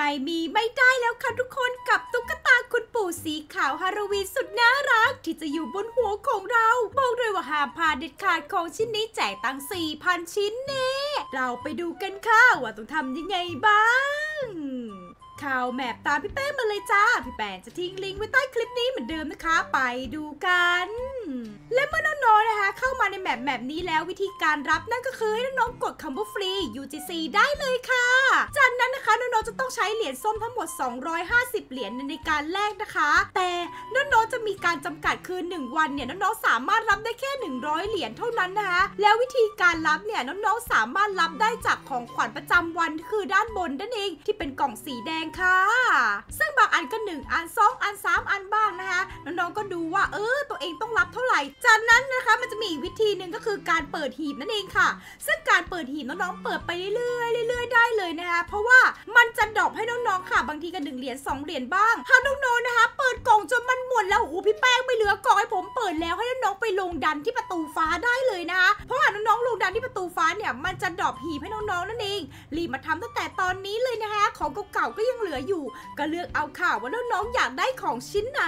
ไม่มีไม่ได้แล้วค่ะทุกคนกับตุ๊กตาคุณปู่สีขาวฮาโลวีนสุดน่ารักที่จะอยู่บนหัวของเรา บอกเลยว่าหาพาเด็ดขาดของชิ้นนี้แจกตั้ง 4,000 ชิ้นเน่เราไปดูกันค่ะว่าต้องทำยังไงบ้าง ข่าวแมปตามพี่แป้งมาเลยจ้าพี่แป้งจะทิ้งลิงก์ไว้ใต้คลิปนี้เหมือนเดิมนะคะ ไปดูกัน และเมื่อน้องๆนะคะเข้ามาในแมปแมปนี้แล้ววิธีการรับนั่นก็คือให้น้องๆกดคำว่าฟรี UGC ได้เลยค่ะจากนั้นนาจะต้องใช้เหรียญส้มทั้งหมด 250 เหรียญในการแลกนะคะ แต่น้องๆ จะมีการจำกัดคือ 1 วันเนี่ยน้องๆ สามารถรับได้แค่ 100 เหรียญเท่านั้นนะคะ แล้ววิธีการรับเนี่ยน้องๆ สามารถรับได้จากของขวัญประจำวันคือด้านบนนั่นเองที่เป็นกล่องสีแดงค่ะ ซึ่งบางอันก็ 1 อัน 2 อัน 3 อันบ้างนะคะ น้องๆ ก็ดูว่าเออตัวเองต้องรับเท่าไหร่ จากนั้นนะคะมันจะมีวิธีหนึ่งก็คือการเปิดหีบนั่นเองค่ะ ซึ่งการเปิดหีบน้องๆ เปิดไปเรื่อยๆเรื่อยๆได้เยนะคะเพราะว่ามันจะดรอปให้น้องๆค่ะบางทีก็หนึ่งเหรียญสองเหรียญบ้างหาน้องๆนะคะ เปิดกล่องจนมันหมดแล้วโอ้พี่แป้งไม่เหลือกล่องให้ผมเปิดแล้วให้น้องๆไปลงดันที่ประตูฟ้าได้เลยนะคะ เพราะหากน้องๆลงดันที่ประตูฟ้าเนี่ยมันจะดรอปหีบให้น้องๆนั่นเอง รีบมาทำตั้งแต่ตอนนี้เลยนะคะ ของเก่าๆก็ยังเหลืออยู่ ก็เลือกเอาค่ะว่าน้องๆอยากได้ของชิ้นไหน